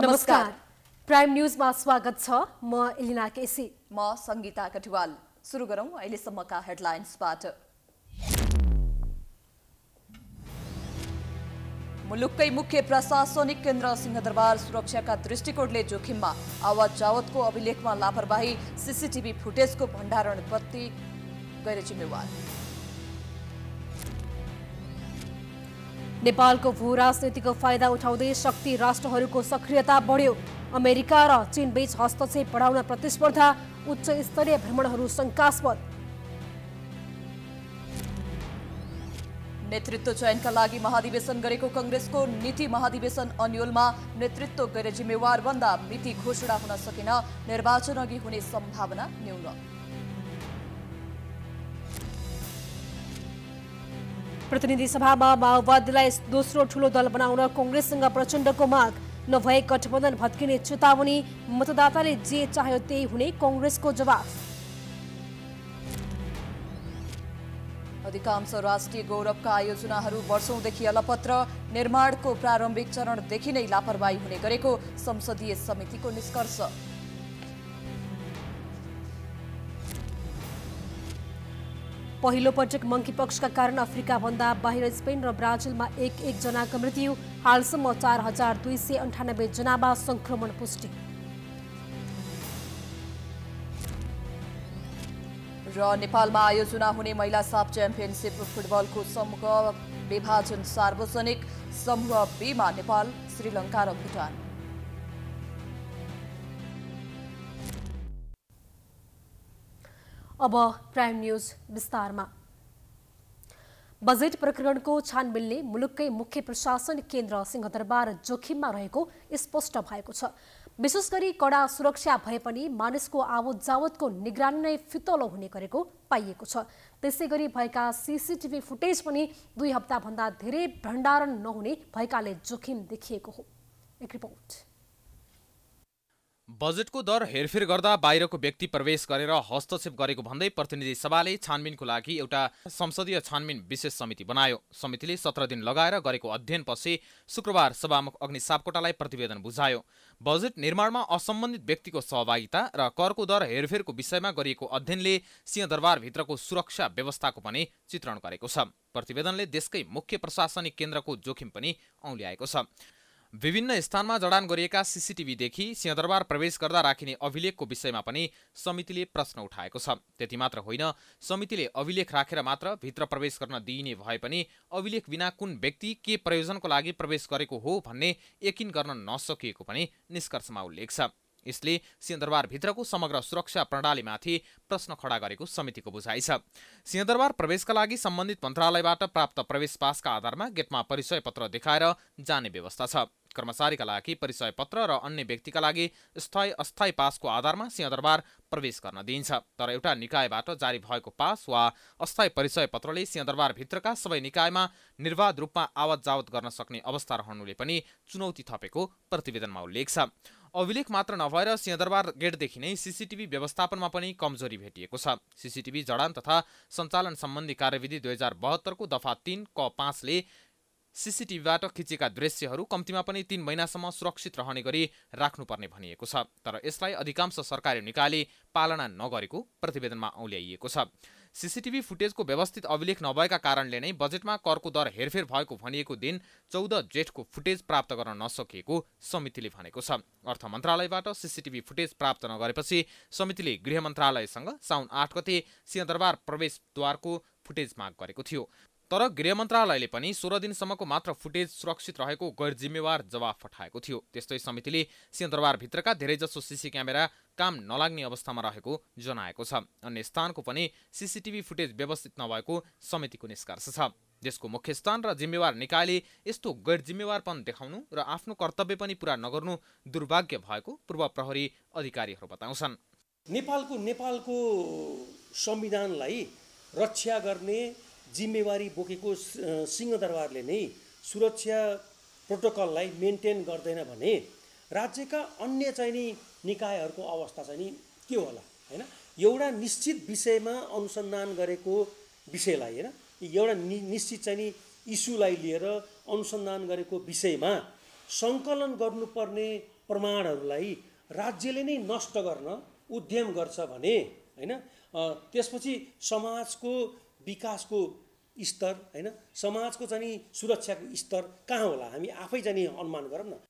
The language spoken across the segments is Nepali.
नमस्कार प्राइम न्यूजमा स्वागत छ म इलिना केसी म सङ्गीता कटिवाल सुरु गरौँ अहिलेसम्मका हेडलाइन्सबाट मुलुककै मुख्य प्रशासनिक केन्द्र सिंहदरबार सुरक्षाका दृष्टिकोणले जोखिममा आवाज जावतको अभिलेखमा लापरवाही सिसिटिभी फुटेजको प्रति गैर जिम्मेवार नेपालको भू राजनीतिको फाइदा उठाउँदै शक्ति राष्ट्रहरूको सक्रियता बढ्यो अमेरिका र चीनबीच हस्तक्षेप बढाउन प्रतिस्पर्धा उच्च स्तरीय भ्रमणहरू शङ्कास्पद नेतृत्व चयनका लागि महाधिवेशन गरेको कङ्ग्रेसको नीति महाधिवेशन अन्यलमा नेतृत्व गैर जिम्मेवार भन्दा मिति घोषणा हुन सकेन निर्वाचन अघि हुने सम्भावना न्यून प्रतिनिधि सभामा माओवादीलाई दोस्रो ठुलो दल बनाउन कङ्ग्रेससँग प्रचण्डको माग नभए गठबन्धन भत्किने चेतावनी मतदाताले जे चाह्यो त्यही हुने कङ्ग्रेसको जवाफ अधिकांश राष्ट्रिय गौरवका आयोजनाहरू वर्षौंदेखि अलपत्र निर्माणको प्रारम्भिक चरणदेखि नै लापरवाही हुने गरेको संसदीय समितिको निष्कर्ष पहिलो पटक मङ्कीपक्सका कारण अफ्रिकाभन्दा बाहिर स्पेन र ब्राजिलमा एक एकजनाको मृत्यु हालसम्म चार हजार दुई सय अन्ठानब्बे जनामा संक्रमण पुष्टि र नेपालमा आयोजना हुने महिला साफ च्याम्पियनसिप फुटबलको समूह विभाजन सार्वजनिक समूह बीमा नेपाल श्रीलङ्का र भुटान अब प्राइम न्यूज विस्तारमा बजेट प्रकरणको छानबिनले मुलुककै मुख्य प्रशासन केन्द्र सिंहदरबार जोखिममा रहेको स्पष्ट भएको छ विशेष गरी कडा सुरक्षा भए पनि मानिसको आवत जावतको निगरानी नै फितलो हुने गरेको पाइएको छ त्यसै गरी भएका सिसिटिभी फुटेज पनि दुई हप्ताभन्दा धेरै भण्डारण नहुने भएकाले जोखिम देखिएको हो एक रिपोर्ट बजेटको दर हेरफेर गर्दा बाहिरको व्यक्ति प्रवेश गरेर हस्तक्षेप गरेको भन्दै प्रतिनिधि सभाले छानबिनको लागि एउटा संसदीय छानबिन विशेष समिति बनायो समितिले सत्र दिन लगाएर गरेको अध्ययनपछि शुक्रबार सभामुख अग्नि सापकोटालाई प्रतिवेदन बुझायो बजेट निर्माणमा असम्बन्धित व्यक्तिको सहभागिता र करको दर हेरफेरको विषयमा गरिएको अध्ययनले सिंहदरबारभित्रको सुरक्षा व्यवस्थाको पनि चित्रण गरेको छ प्रतिवेदनले देशकै मुख्य प्रशासनिक केन्द्रको जोखिम पनि औल्याएको छ विभिन्न स्थानमा जडान गरिएका सिसिटिभीदेखि सिंहदरबार प्रवेश गर्दा राखिने अभिलेखको विषयमा पनि समितिले प्रश्न उठाएको छ त्यति मात्र होइन समितिले अभिलेख राखेर मात्र भित्र प्रवेश गर्न दिइने भए पनि अभिलेख बिना कुन व्यक्ति के प्रयोजनको लागि प्रवेश गरेको हो भन्ने यकिन गर्न नसकिएको पनि निष्कर्षमा उल्लेख छ यसले सिंहदरबारभित्रको समग्र सुरक्षा प्रणालीमाथि प्रश्न खडा गरेको समितिको बुझाइ छ सिंहदरबार प्रवेशका लागि सम्बन्धित मन्त्रालयबाट प्राप्त प्रवेश पासका आधारमा गेटमा परिचय पत्र देखाएर जाने व्यवस्था छ कर्मचारीका लागि परिचय पत्र र अन्य व्यक्तिका लागि स्थायी अस्थायी पासको आधारमा सिंहदरबार प्रवेश गर्न दिइन्छ तर एउटा निकायबाट जारी भएको पास वा अस्थायी परिचय पत्रले सिंहदरबारभित्रका सबै निकायमा निर्वाध रूपमा आवत जावत गर्न सक्ने अवस्था रहनुले पनि चुनौती थपेको प्रतिवेदनमा उल्लेख छ अभिलेख मात्र नभएर सिंहदरबार गेटदेखि नै सिसिटिभी व्यवस्थापनमा पनि कमजोरी भेटिएको छ सिसिटिभी जडान तथा सञ्चालन सम्बन्धी कार्यविधि दुई हजार बहत्तरको दफा तिन क पाँचले सिसिटिभीबाट खिचेका दृश्यहरू कम्तीमा पनि तीन महिनासम्म सुरक्षित रहने गरी राख्नुपर्ने भनिएको छ तर यसलाई अधिकांश सरकारी निकायले पालना नगरेको प्रतिवेदनमा औल्याइएको छ सिसिटिभी फुटेजको व्यवस्थित अभिलेख नभएका कारणले नै बजेटमा करको दर हेरफेर भएको भनिएको दिन चौध जेठको फुटेज प्राप्त गर्न नसकिएको समितिले भनेको छ अर्थ मन्त्रालयबाट सिसिटिभी फुटेज प्राप्त नगरेपछि समितिले गृह मन्त्रालयसँग साउन आठ गते सिंहदरबार प्रवेशद्वारको फुटेज माग गरेको थियो तर गृह मन्त्रालयले पनि सोह्र दिनसम्मको मात्र फुटेज सुरक्षित रहेको गैर जिम्मेवार जवाफ पठाएको थियो त्यस्तै समितिले सिंहदरबारभित्रका धेरैजसो सिसी क्यामेरा काम नलाग्ने अवस्थामा रहेको जनाएको छ अन्य स्थानको पनि सिसिटिभी फुटेज व्यवस्थित नभएको समितिको निष्कर्ष छ देशको मुख्य स्थान र जिम्मेवार निकायले यस्तो गैर जिम्मेवारपन देखाउनु र आफ्नो कर्तव्य पनि पुरा नगर्नु दुर्भाग्य भएको पूर्व प्रहरी अधिकारीहरू बताउँछन् नेपालको नेपालको संविधानलाई रक्षा गर्ने जिम्मेवारी बोकेको सिंहदरबारले नै सुरक्षा प्रोटोकललाई मेन्टेन गर्दैन भने राज्यका अन्य चाहिँ नि निकायहरूको अवस्था चाहिँ नि के होला होइन एउटा निश्चित विषयमा अनुसन्धान गरेको विषयलाई होइन एउटा नि निश्चित चाहिँ नि इस्युलाई लिएर अनुसन्धान गरेको विषयमा सङ्कलन गर्नुपर्ने प्रमाणहरूलाई राज्यले नै नष्ट गर्न उद्यम गर्छ भने होइन त्यसपछि समाजको विकासको स्तर होइन समाजको चाहिँ सुरक्षाको स्तर कहाँ होला हामी आफै जाने अनुमान गरौँ न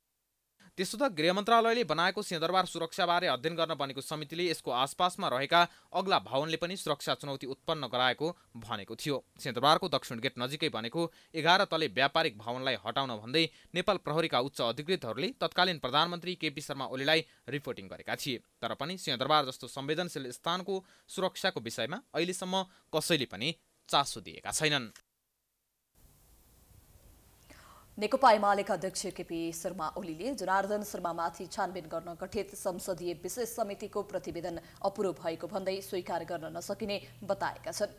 त्यसो त गृह मन्त्रालयले बनाएको सिंहदरबार सुरक्षाबारे अध्ययन गर्न बनेको समितिले यसको आसपासमा रहेका अग्ला भवनले पनि सुरक्षा चुनौती उत्पन्न गराएको भनेको थियो सिंहदरबारको दक्षिण गेट नजिकै बनेको एघार तले व्यापारिक भवनलाई हटाउन भन्दै नेपाल प्रहरीका उच्च अधिकृतहरूले तत्कालीन प्रधानमन्त्री केपी शर्मा ओलीलाई रिपोर्टिङ गरेका थिए तर पनि सिंहदरबार जस्तो संवेदनशील स्थानको सुरक्षाको विषयमा अहिलेसम्म कसैले पनि चासो दिएका छैनन् नेकपा एमालेका अध्यक्ष केपी शर्मा ओलीले जनार्दन शर्मामाथि छानबिन गर्न गठित संसदीय विशेष समितिको प्रतिवेदन अपुरो भएको भन्दै स्वीकार गर्न नसकिने बताएका छन्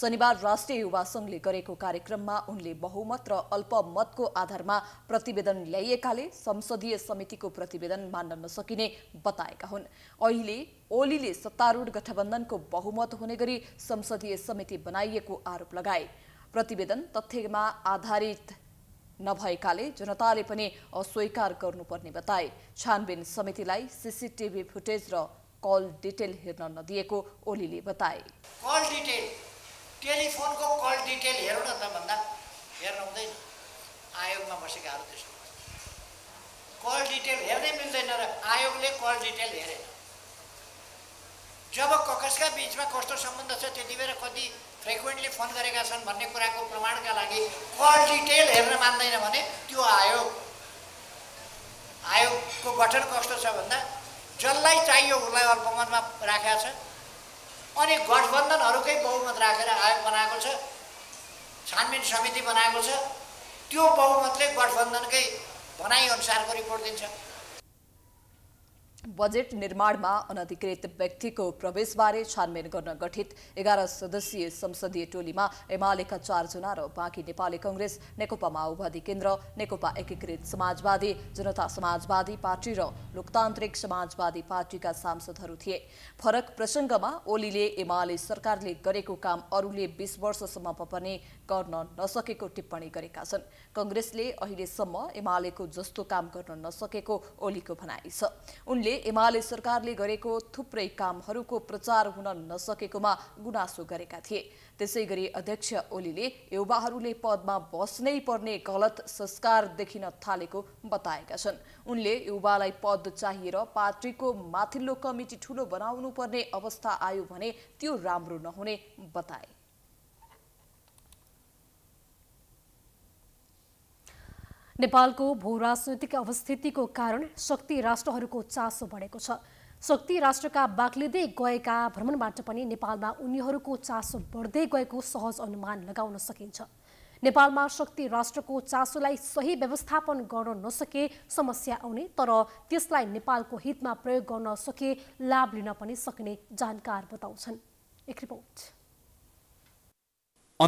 शनिबार राष्ट्रिय युवा संघले गरेको कार्यक्रममा उनले बहुमत र अल्पमतको आधारमा प्रतिवेदन ल्याइएकाले संसदीय समितिको प्रतिवेदन मान्न नसकिने बताएका हुन् अहिले ओलीले सत्तारूढ गठबन्धनको बहुमत हुने गरी संसदीय समिति बनाइएको आरोप लगाए प्रतिवेदन तथ्यमा आधारित नभएकाले जनताले पनि अस्वीकार गर्नुपर्ने बताए छानबिन समितिलाई सिसिटिभी फुटेज र कल डिटेल हेर्न नदिएको ओलीले बताए कल डिटेल टेलिफोनको कल डिटेल हेर्नु न त भन्दा हेर्न हुँदैन आयोगमा बसेकाहरू त्यस्तो कल डिटेल हेर्नै मिल्दैन र आयोगले कल डिटेल हेरेन जब ककसका बिचमा कस्तो सम्बन्ध छ त्यति बेला कति फ्रिक्वेन्टली फोन गरेका छन् भन्ने कुराको प्रमाणका लागि कल डिटेल हेर्न मान्दैन भने त्यो आयोग आयोगको गठन कस्तो छ भन्दा जसलाई चाहियो उसलाई अल्पमतमा राखेका छ अनि गठबन्धनहरूकै बहुमत राखेर आयोग बनाएको छ छानबिन समिति बनाएको छ त्यो बहुमतले गठबन्धनकै भनाइअनुसारको रिपोर्ट दिन्छ बजेट निर्माणमा अनधिकृत व्यक्तिको प्रवेशबारे छानबिन गर्न गठित एघार सदस्यीय संसदीय टोलीमा एमालेका चारजना र बाँकी नेपाली कङ्ग्रेस नेकपा माओवादी केन्द्र नेकपा एकीकृत समाजवादी जनता समाजवादी पार्टी र लोकतान्त्रिक समाजवादी पार्टीका सांसदहरू थिए फरक प्रसङ्गमा ओलीले एमाले सरकारले गरेको काम अरूले बीस वर्षसम्म पनि गर्न नसकेको टिप्पणी गरेका छन् कङ्ग्रेसले अहिलेसम्म एमालेको जस्तो काम गर्न नसकेको ओलीको भनाइ छ उनले एमाले सरकारले गरेको थुप्रै कामहरूको प्रचार हुन नसकेकोमा गुनासो गरेका थिए त्यसै गरी अध्यक्ष ओलीले युवाहरूले पदमा बस्नै पर्ने गलत संस्कार देखिन थालेको बताएका छन् उनले युवालाई पद चाहिएर पार्टीको माथिल्लो कमिटी ठुलो बनाउनु पर्ने अवस्था आयो भने त्यो राम्रो नहुने बताए नेपालको भू राजनैतिक अवस्थितिको कारण शक्ति राष्ट्रहरूको चासो बढेको छ शक्ति राष्ट्रका बाक्लिँदै गएका भ्रमणबाट पनि नेपालमा उनीहरूको चासो बढ्दै गएको सहज अनुमान लगाउन सकिन्छ नेपालमा शक्ति राष्ट्रको चासोलाई सही व्यवस्थापन गर्न नसके समस्या आउने तर त्यसलाई नेपालको हितमा प्रयोग गर्न सके लाभ लिन पनि सक्ने जानकार बताउँछन् एक रिपोर्ट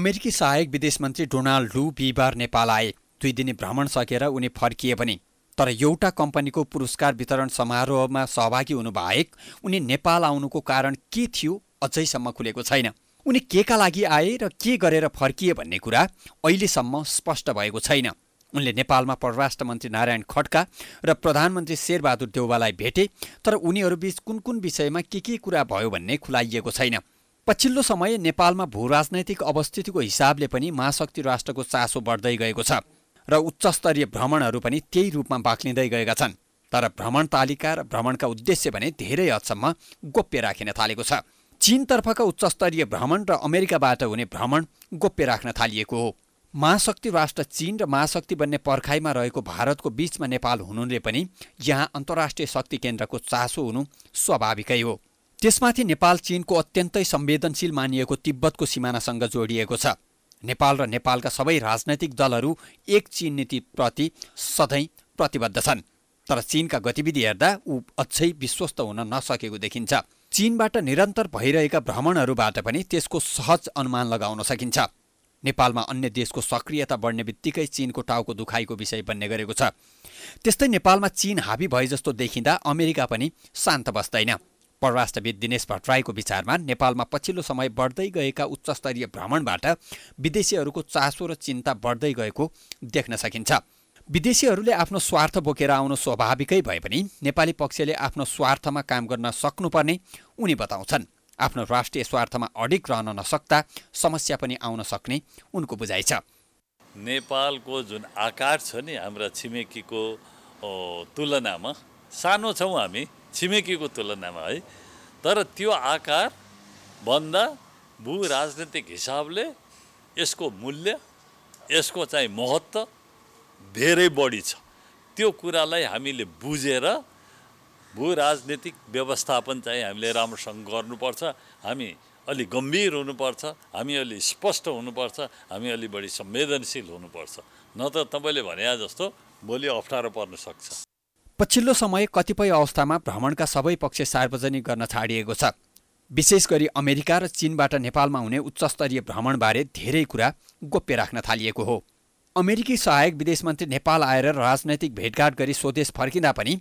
अमेरिकी सहायक विदेश मन्त्री डोनाल्ड लु बिहिबार नेपाल आए दुई दिने भ्रमण सकेर उनी फर्किए पनि तर एउटा कम्पनीको पुरस्कार वितरण समारोहमा सहभागी हुनुबाहेक उनी नेपाल आउनुको कारण के थियो अझैसम्म खुलेको छैन उनी केका लागि आए र के गरेर फर्किए भन्ने कुरा अहिलेसम्म स्पष्ट भएको छैन उनले नेपालमा परराष्ट्र मन्त्री नारायण खड्का र प्रधानमन्त्री शेरबहादुर देउवालाई भेटे तर उनीहरूबीच कुन कुन विषयमा के के कुरा भयो भन्ने खुलाइएको छैन पछिल्लो समय नेपालमा भूराजनैतिक अवस्थितिको हिसाबले पनि महाशक्ति राष्ट्रको चासो बढ्दै गएको छ र उच्चस्तरीय भ्रमणहरू पनि त्यही रूपमा बाक्लिँदै गएका छन् तर भ्रमण तालिका र भ्रमणका उद्देश्य भने धेरै हदसम्म गोप्य राखिन थालेको छ चीनतर्फका उच्चस्तरीय भ्रमण र अमेरिकाबाट हुने भ्रमण गोप्य राख्न थालिएको हो महाशक्ति राष्ट्र चीन र महाशक्ति बन्ने पर्खाइमा रहेको भारतको बीचमा नेपाल हुनुले पनि यहाँ अन्तर्राष्ट्रिय शक्ति केन्द्रको चासो हुनु स्वाभाविकै हो त्यसमाथि नेपाल चीनको अत्यन्तै संवेदनशील मानिएको तिब्बतको सिमानासँग जोडिएको छ नेपाल र नेपालका सबै राजनैतिक दलहरू एक चीन नीतिप्रति सधैँ प्रतिबद्ध छन् तर चीनका गतिविधि हेर्दा ऊ अझै विश्वस्त हुन नसकेको देखिन्छ चीनबाट निरन्तर भइरहेका भ्रमणहरूबाट पनि त्यसको सहज अनुमान लगाउन सकिन्छ नेपालमा अन्य देशको सक्रियता बढ्ने बित्तिकै चीनको टाउको दुखाइको विषय बन्ने गरेको छ त्यस्तै नेपालमा चीन हाबी भए जस्तो देखिँदा अमेरिका पनि शान्त बस्दैन परराष्ट्रविद दिनेश भट्टराईको विचारमा नेपालमा पछिल्लो समय बढ्दै गएका उच्चस्तरीय भ्रमणबाट विदेशीहरूको चासो र चिन्ता बढ्दै गएको देख्न सकिन्छ विदेशीहरूले आफ्नो स्वार्थ बोकेर आउनु स्वाभाविकै भए पनि नेपाली पक्षले आफ्नो स्वार्थमा काम गर्न सक्नुपर्ने उनी बताउँछन् आफ्नो राष्ट्रिय स्वार्थमा अडिक रहन नसक्दा समस्या पनि आउन सक्ने उनको बुझाइ छ नेपालको जुन आकार छ नि हाम्रा छिमेकीको तुलनामा सानो छौँ हामी छिमेकीको तुलनामा है तर त्यो आकार भन्दा भू राजनीतिक हिसाबले यसको मूल्य यसको चाहिँ महत्त्व धेरै बढी छ त्यो कुरालाई हामीले बुझेर भू राजनीतिक व्यवस्थापन चाहिँ हामीले राम्रोसँग गर्नुपर्छ हामी अलि गम्भीर हुनुपर्छ हामी अलि स्पष्ट हुनुपर्छ हामी अलि बढी संवेदनशील हुनुपर्छ नत्र तपाईँले भने जस्तो भोलि अप्ठ्यारो पर्न सक्छ पछिल्लो समय कतिपय अवस्थामा भ्रमणका सबै पक्ष सार्वजनिक गर्न छाडिएको छ विशेष गरी अमेरिका र चीनबाट नेपालमा हुने उच्चस्तरीय भ्रमणबारे धेरै कुरा गोप्य राख्न थालिएको हो अमेरिकी सहायक विदेश मन्त्री नेपाल आएर राजनैतिक भेटघाट गरी स्वदेश फर्किँदा पनि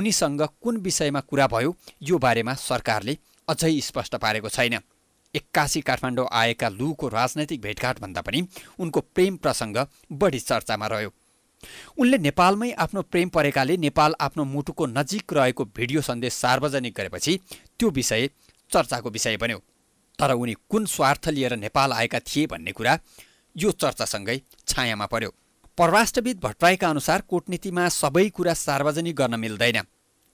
उनीसँग कुन विषयमा कुरा भयो यो बारेमा सरकारले अझै स्पष्ट पारेको छैन एक्कासी काठमाडौँ आएका लुको राजनैतिक भेटघाटभन्दा पनि उनको प्रेम प्रसङ्ग बढी चर्चामा रह्यो उनले नेपालमै आफ्नो प्रेम परेकाले नेपाल आफ्नो मुटुको नजिक रहेको भिडियो सन्देश सार्वजनिक गरेपछि त्यो विषय चर्चाको विषय बन्यो तर उनी कुन स्वार्थ लिएर नेपाल आएका थिए भन्ने कुरा यो चर्चासँगै छायामा पर्यो परराष्ट्रविद भट्टराईका अनुसार कुटनीतिमा सबै कुरा सार्वजनिक गर्न मिल्दैन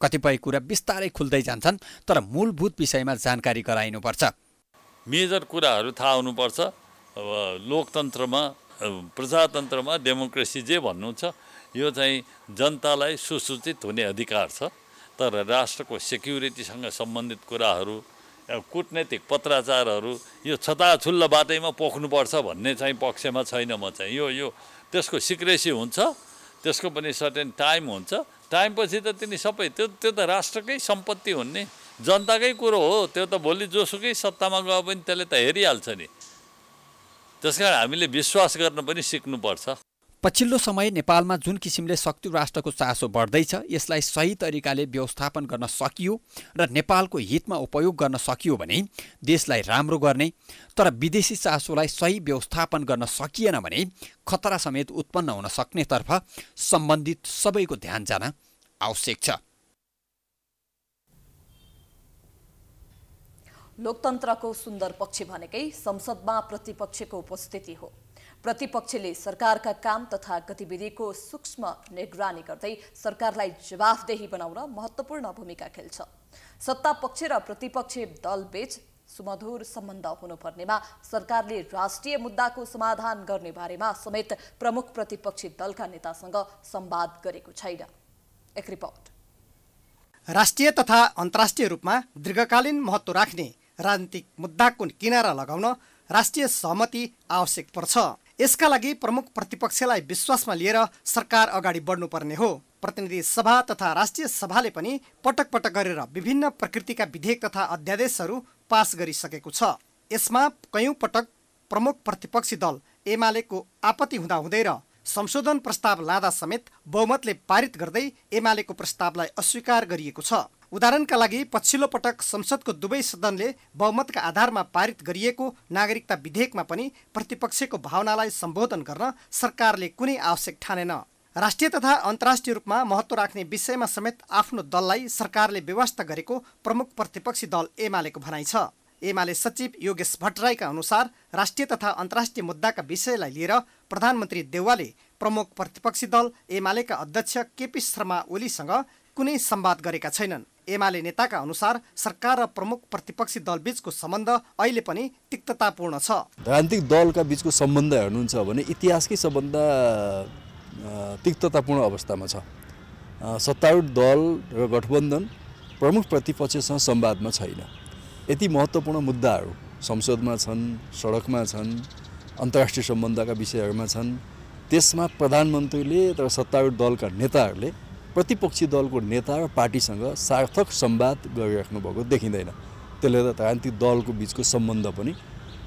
कतिपय कुरा बिस्तारै खुल्दै जान्छन् तर मूलभूत विषयमा जानकारी गराइनुपर्छ मेजर कुराहरू थाहा हुनुपर्छ अब लोकतन्त्रमा प्रजातन्त्रमा डेमोक्रेसी जे भन्नु छ यो चाहिँ जनतालाई सुसूचित हुने अधिकार छ तर राष्ट्रको सेक्युरिटीसँग सम्बन्धित कुराहरू कुटनैतिक पत्राचारहरू यो छताछुल्ला बाटैमा पोख्नुपर्छ भन्ने चाहिँ पक्षमा छैन म चाहिँ यो यो त्यसको सिक्रेसी हुन्छ त्यसको पनि सर्टेन टाइम हुन्छ टाइमपछि त तिनी सबै त्यो त्यो त राष्ट्रकै सम्पत्ति हुने जनताकै कुरो हो त्यो त भोलि जोसुकै सत्तामा गयो पनि त्यसले त हेरिहाल्छ नि त्यसकारण हामीले विश्वास गर्न पनि सिक्नुपर्छ पछिल्लो समय नेपालमा जुन किसिमले शक्ति राष्ट्रको चासो बढ्दैछ यसलाई सही तरिकाले व्यवस्थापन गर्न सकियो र नेपालको हितमा उपयोग गर्न सकियो भने देशलाई राम्रो गर्ने तर विदेशी चासोलाई सही व्यवस्थापन गर्न सकिएन भने खतरा समेत उत्पन्न हुन सक्नेतर्फ सम्बन्धित सबैको ध्यान जान आवश्यक छ लोकतन्त्रको सुन्दर पक्ष भनेकै संसदमा प्रतिपक्षको उपस्थिति हो प्रतिपक्षले सरकारका काम तथा गतिविधिको सूक्ष्म निगरानी गर्दै सरकारलाई जवाफदेही बनाउन महत्त्वपूर्ण भूमिका खेल्छ सत्ता पक्ष र प्रतिपक्ष दलबीच सुमधुर सम्बन्ध हुनुपर्नेमा सरकारले राष्ट्रिय मुद्दाको समाधान गर्ने बारेमा समेत प्रमुख प्रतिपक्षी दलका नेतासँग संवाद गरेको छैन एक रिपोर्ट राष्ट्रिय तथा अन्तर्राष्ट्रिय रूपमा दीर्घकालीन महत्त्व राख्ने राजनीतिक मुद्दाको किनारा लगाउन राष्ट्रिय सहमति आवश्यक पर्छ यसका लागि प्रमुख प्रतिपक्षलाई विश्वासमा लिएर सरकार अगाडि बढ्नुपर्ने हो प्रतिनिधि सभा तथा राष्ट्रिय सभाले पनि पटक पटक गरेर विभिन्न प्रकृतिका विधेयक तथा अध्यादेशहरू पास गरिसकेको छ यसमा कयौँ पटक प्रमुख प्रतिपक्षी दल एमालेको आपत्ति हुँदाहुँदै र संशोधन प्रस्ताव लाँदा समेत बहुमतले पारित गर्दै एमालेको प्रस्तावलाई अस्वीकार गरिएको छ उदाहरणका लागि पछिल्लो पटक संसदको दुवै सदनले बहुमतका आधारमा पारित गरिएको नागरिकता विधेयकमा पनि प्रतिपक्षको भावनालाई सम्बोधन गर्न सरकारले कुनै आवश्यक ठानेन राष्ट्रिय तथा अन्तर्राष्ट्रिय रूपमा महत्त्व राख्ने विषयमा समेत आफ्नो दललाई सरकारले व्यवस्था गरेको प्रमुख प्रतिपक्षी दल एमालेको भनाइ छ एमाले सचिव योगेश भट्टराईका अनुसार राष्ट्रिय तथा अन्तर्राष्ट्रिय मुद्दाका विषयलाई लिएर प्रधानमन्त्री देउवाले प्रमुख प्रतिपक्षी दल एमालेका अध्यक्ष केपी शर्मा ओलीसँग कुनै सम्वाद गरेका छैनन् एमाले नेताका अनुसार सरकार र प्रमुख प्रतिपक्षी दलबीचको सम्बन्ध अहिले पनि तिक्ततापूर्ण छ राजनीतिक दलका बिचको सम्बन्ध हेर्नुहुन्छ भने इतिहासकै सबभन्दा तिक्ततापूर्ण अवस्थामा छ सत्तारूढ दल र गठबन्धन प्रमुख प्रतिपक्षसँग संवादमा छैन यति महत्त्वपूर्ण मुद्दाहरू संसदमा छन् सडकमा छन् अन्तर्राष्ट्रिय सम्बन्धका विषयहरूमा छन् त्यसमा प्रधानमन्त्रीले र सत्तारूढ दलका नेताहरूले प्रतिपक्षी दलको नेता र पार्टीसँग सार्थक सम्वाद गरिराख्नु भएको देखिँदैन त्यसले गर्दा राजनीतिक दलको बिचको सम्बन्ध पनि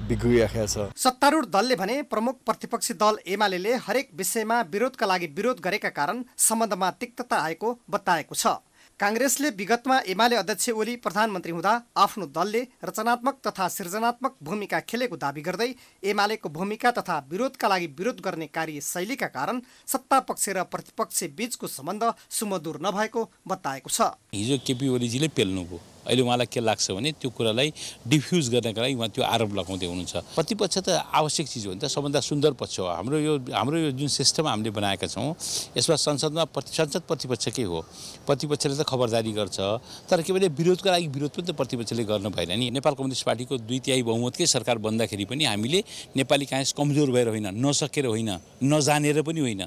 बिग्रिराखेको छ सत्तारूढ दलले भने प्रमुख प्रतिपक्षी दल एमाले हरेक विषयमा विरोधका लागि विरोध गरेका कारण सम्बन्धमा तिक्तता आएको बताएको छ काङ्ग्रेसले विगतमा एमाले अध्यक्ष ओली प्रधानमन्त्री हुँदा आफ्नो दलले रचनात्मक तथा सृजनात्मक भूमिका खेलेको दावी गर्दै एमालेको भूमिका तथा विरोधका लागि विरोध गर्ने कार्यशैलीका कारण सत्ता पक्ष र प्रतिपक्ष बीचको सम्बन्ध सुमधुर नभएको बताएको छ हिजो केपी ओलीजीले पेल्नुभयो अहिले उहाँलाई के लाग्छ भने त्यो कुरालाई डिफ्युज गर्नका लागि उहाँ त्यो आरोप लगाउँदै हुनुहुन्छ प्रतिपक्ष त आवश्यक चिज हो नि त सबभन्दा सुन्दर पक्ष हो हाम्रो यो हाम्रो यो जुन सिस्टम हामीले बनाएका छौँ यसमा संसदमा प्रति संसद प्रतिपक्षकै हो प्रतिपक्षले त खबरदारी गर्छ तर के भने विरोधका लागि विरोध पनि त प्रतिपक्षले गर्नु भएन नि नेपाल कम्युनिस्ट पार्टीको दुई तिहाई बहुमतकै सरकार बन्दाखेरि पनि हामीले नेपाली काङ्ग्रेस कमजोर भएर होइन नसकेर होइन नजानेर पनि होइन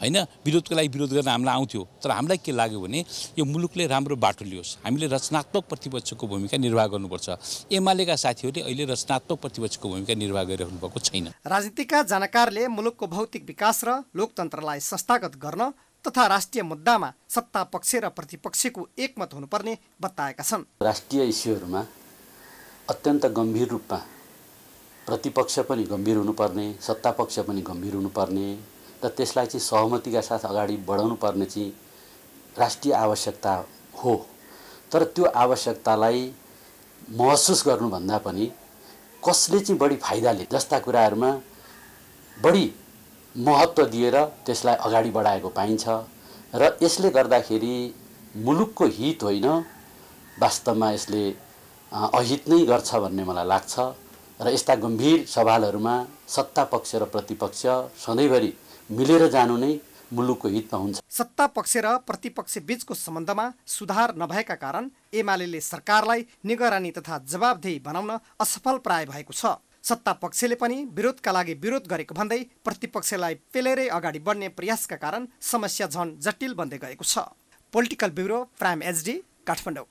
होइन विरोधको लागि विरोध गर्न हामीलाई आउँथ्यो तर हामीलाई के लाग्यो भने यो मुलुकले राम्रो बाटो लियोस् हामीले रचनात्मक प्रतिपक्षको भूमिका निर्वाह गर्नुपर्छ एमालेका साथीहरूले अहिले रचनात्मक प्रतिपक्षको भूमिका निर्वाह गरिरहनु भएको छैन राजनीतिका जानकारले मुलुकको भौतिक विकास र लोकतन्त्रलाई संस्थागत गर्न तथा राष्ट्रिय मुद्दामा सत्ता पक्ष र प्रतिपक्षको एकमत हुनुपर्ने बताएका छन् राष्ट्रिय इस्युहरूमा अत्यन्त गम्भीर रूपमा प्रतिपक्ष पनि गम्भीर हुनुपर्ने सत्ता पक्ष पनि गम्भीर हुनुपर्ने र त्यसलाई चाहिँ सहमतिका साथ अगाडि बढाउनु पर्ने चाहिँ राष्ट्रिय आवश्यकता हो तर त्यो आवश्यकतालाई महसुस गर्नुभन्दा पनि कसले चाहिँ बढी फाइदा लिए जस्ता कुराहरूमा बढी महत्त्व दिएर त्यसलाई अगाडि बढाएको पाइन्छ र यसले गर्दाखेरि मुलुकको हित होइन वास्तवमा यसले अहित नै गर्छ भन्ने मलाई लाग्छ र यस्ता गम्भीर सवालहरूमा सत्ता पक्ष र प्रतिपक्ष सधैँभरि मिलेर जानु नै मुलुकको हितमा हुन्छ सत्ता पक्ष र प्रतिपक्ष बीचको सम्बन्धमा सुधार नभएका कारण एमाले सरकारलाई निगरानी तथा जवाबदेही बनाउन असफल प्राय भएको छ सत्ता पक्षले पनि विरोधका लागि विरोध गरेको भन्दै प्रतिपक्षलाई पेलेरै अगाडि बढ्ने प्रयासका कारण समस्या झन जटिल बन्दै गएको छ political bureau prime HD Kathmandu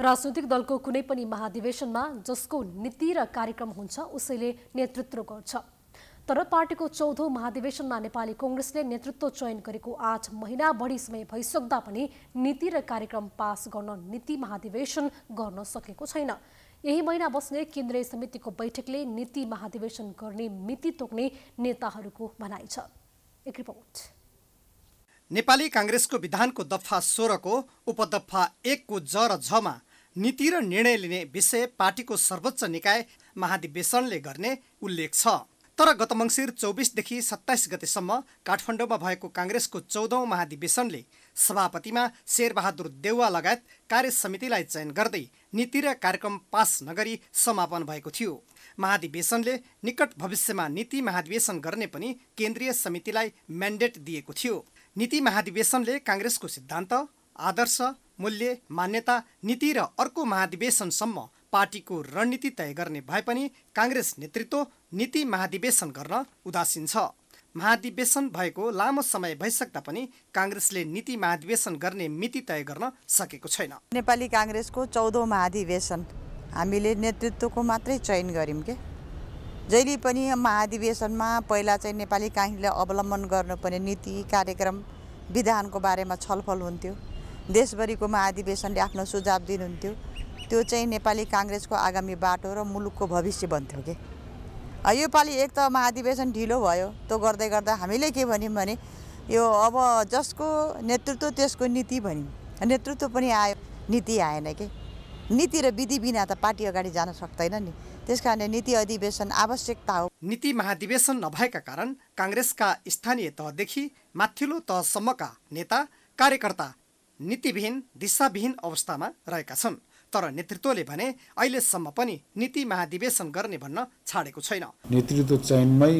राजनैतिक दलको कुनै पनि महाधिवेशनमा जसको नीति र कार्यक्रम हुन्छ उसैले नेतृत्व गर्छ तर पार्टीको चौधौँ महाधिवेशनमा नेपाली कङ्ग्रेसले नेतृत्व चयन गरेको आठ महिना बढी समय भइसक्दा पनि नीति र कार्यक्रम पास गर्न नीति महाधिवेशन गर्न सकेको छैन यही महिना बस्ने केन्द्रीय समितिको बैठकले नीति महाधिवेशन गर्ने मिति तोक्ने नेताहरूको भनाइ छ एक रिपोर्ट नेपाली काङ्ग्रेसको विधानको दफा सोह्रको उपदफा एकको ज र झमा नीति र निर्णय लिने विषय पार्टीको सर्वोच्च निकाय महाधिवेशनले गर्ने उल्लेख छ तर गत मङ्सिर चौबिसदेखि सत्ताइस गतेसम्म काठमाडौँमा भएको काङ्ग्रेसको चौधौँ महाधिवेशनले सभापतिमा शेरबहादुर देउवा लगायत कार्य समितिलाई चयन गर्दै नीति र कार्यक्रम पास नगरी समापन भएको थियो महाधिवेशनले निकट भविष्यमा नीति महाधिवेशन गर्ने पनि केन्द्रीय समितिलाई म्यान्डेट दिएको थियो नीति महाधिवेशनले काङ्ग्रेसको सिद्धान्त आदर्श मूल्य मान्यता नीति र अर्को महाधिवेशनसम्म पार्टीको रणनीति तय गर्ने भए पनि काङ्ग्रेस नेतृत्व नीति महाधिवेशन गर्न उदासीन छ महाधिवेशन भएको लामो समय भइसक्दा पनि काङ्ग्रेसले नीति महाधिवेशन गर्ने मिति तय गर्न सकेको छैन नेपाली काङ्ग्रेसको चौधौँ महाधिवेशन हामीले नेतृत्वको मात्रै चयन गऱ्यौँ के जहिले पनि महाधिवेशनमा पहिला चाहिँ नेपाली काहीँले अवलम्बन गर्नुपर्ने नीति कार्यक्रम विधानको बारेमा छलफल हुन्थ्यो देशभरिको महाधिवेशनले आफ्नो सुझाव दिनुहुन्थ्यो त्यो चाहिँ नेपाली काङ्ग्रेसको आगामी बाटो र मुलुकको भविष्य बन्थ्यो कि योपालि एक त महाधिवेशन ढिलो भयो त्यो गर्दै गर्दा हामीले के भन्यौँ भने यो अब जसको नेतृत्व त्यसको नीति भन्यौँ नेतृत्व पनि आयो नीति आएन कि नीति र विधि बिना त पार्टी अगाडि जान सक्दैन नि त्यस कारणले नीति अधिवेशन आवश्यकता हो नीति महाधिवेशन नभएका कारण काङ्ग्रेसका स्थानीय तहदेखि माथिल्लो तहसम्मका नेता कार्यकर्ता नीतिविहीन दिशाविहीन अवस्थामा रहेका छन् तर नेतृत्वले भने अहिलेसम्म पनि नीति महाधिवेशन गर्ने भन्न छाडेको छैन नेतृत्व चयनमै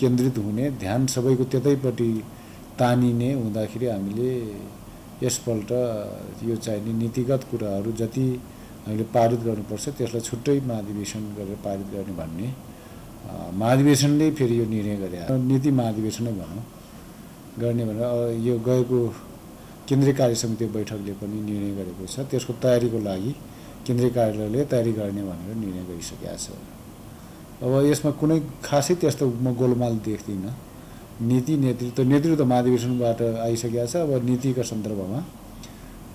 केन्द्रित हुने ध्यान सबैको त्यतैपट्टि तानिने हुँदाखेरि हामीले यसपल्ट यो चाहिने नीतिगत कुराहरू जति हामीले पारित गर्नुपर्छ त्यसलाई छुट्टै महाधिवेशन गरेर पारित गर्ने भन्ने महाधिवेशनले फेरि यो निर्णय गरे नीति महाधिवेशनै भनौँ गर्ने भनेर यो गएको केन्द्रीय कार्य समिति बैठकले पनि निर्णय गरेको छ त्यसको तयारीको लागि केन्द्रीय कार्यालयले तयारी गर्ने भनेर निर्णय गरिसकेका छ अब यसमा कुनै खासै त्यस्तो म गोलमाल देख्दिनँ नीति नेतृत्व नेतृत्व महाधिवेशनबाट आइसकेका छ अब नीतिका सन्दर्भमा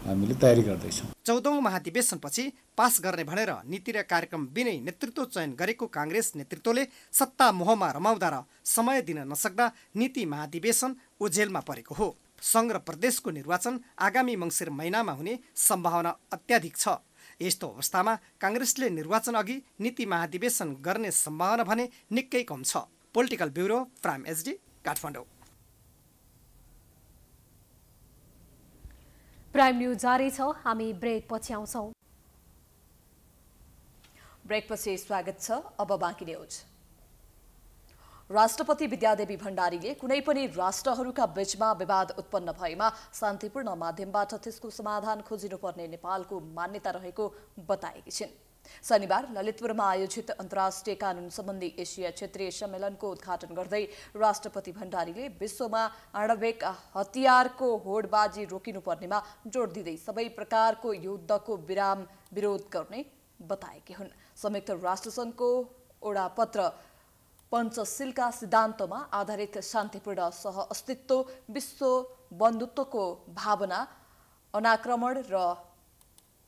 हामीले तयारी गर्दैछौँ चौधौँ महाधिवेशनपछि पास गर्ने भनेर नीति र कार्यक्रम बिनै नेतृत्व चयन गरेको काङ्ग्रेस नेतृत्वले सत्ता मोहमा रमाउँदा र समय दिन नसक्दा नीति महाधिवेशन ओझेलमा परेको हो सङ्घ र प्रदेशको निर्वाचन आगामी मङ्सिर महिनामा हुने सम्भावना अत्याधिक छ यस्तो अवस्थामा काङ्ग्रेसले निर्वाचन अघि नीति महाधिवेशन गर्ने सम्भावना भने निकै कम छ political bureau prime HD Kathmandu prime news जारी छ हामी ब्रेक पछि आउँछौँ ब्रेकपछि स्वागत छ अब बाँकी न्युज राष्ट्रपति विद्यादेवी भण्डारीले कुनै पनि राष्ट्रहरूका बीचमा विवाद उत्पन्न भएमा शान्तिपूर्ण माध्यमबाट त्यसको समाधान खोजिनुपर्ने नेपालको मान्यता रहेको बताएकी छिन् शनिबार ललितपुरमा आयोजित अन्तर्राष्ट्रिय कानुन सम्बन्धी एसिया क्षेत्रीय सम्मेलनको उद्घाटन गर्दै राष्ट्रपति भण्डारीले विश्वमा आणविक हतियारको होडबाजी रोकिनुपर्नेमा जोड दिँदै सबै प्रकारको युद्धको विराम विरोध गर्ने बताएकी हुन् संयुक्त राष्ट्रसङ्घको ओडापत्र पञ्चशीलका सिद्धान्तमा आधारित शान्तिपूर्ण सह अस्तित्व विश्व बन्धुत्वको भावना अनाक्रमण र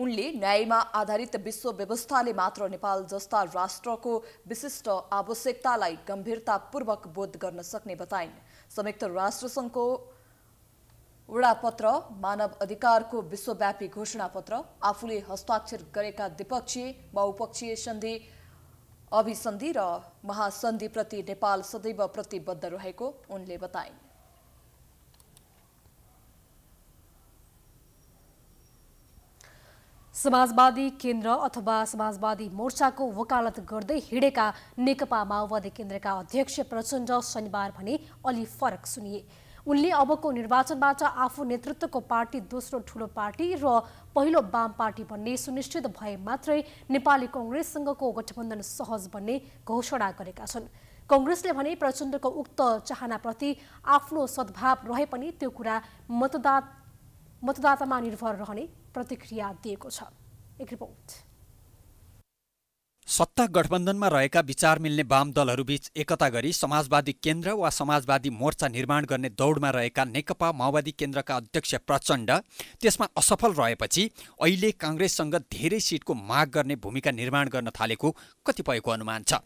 उनले न्यायमा आधारित विश्व व्यवस्थाले मात्र नेपाल जस्ता राष्ट्रको विशिष्ट आवश्यकतालाई गम्भीरतापूर्वक बोध गर्न सक्ने बताइन् संयुक्त राष्ट्रसङ्घको वडापत्र मानव अधिकारको विश्वव्यापी घोषणापत्र आफूले हस्ताक्षर गरेका द्विपक्षीय बहुपक्षीय सन्धि अभिसन्धि र महासन्धिप्रति नेपाल सदैव प्रतिबद्ध रहेको उनले बताइन् समाजवादी केन्द्र अथवा समाजवादी मोर्चाको वकालत गर्दै हिँडेका नेकपा माओवादी केन्द्रका अध्यक्ष प्रचण्ड शनिबार भने अलि फरक सुनिए उनले अबको निर्वाचनबाट आफू नेतृत्वको पार्टी दोस्रो ठुलो पार्टी र पहिलो वाम पार्टी बन्ने सुनिश्चित भए मात्रै नेपाली कङ्ग्रेससँगको गठबन्धन सहज बन्ने घोषणा गरेका छन् कङ्ग्रेसले भने प्रचण्डको उक्त चाहनाप्रति आफ्नो सद्भाव रहे पनि त्यो कुरा मतदाता मतदातामा निर्भर रहने प्रतिक्रिया दिएको छ एक रिपोर्ट सत्ता गठबन्धनमा रहेका विचार मिल्ने वाम दलहरूबीच एकता गरी समाजवादी केन्द्र वा समाजवादी मोर्चा निर्माण गर्ने दौडमा रहेका नेकपा माओवादी केन्द्रका अध्यक्ष प्रचण्ड त्यसमा असफल रहेपछि अहिले काङ्ग्रेससँग धेरै सिटको माग गर्ने भूमिका निर्माण गर्न थालेको कतिपयको अनुमान छ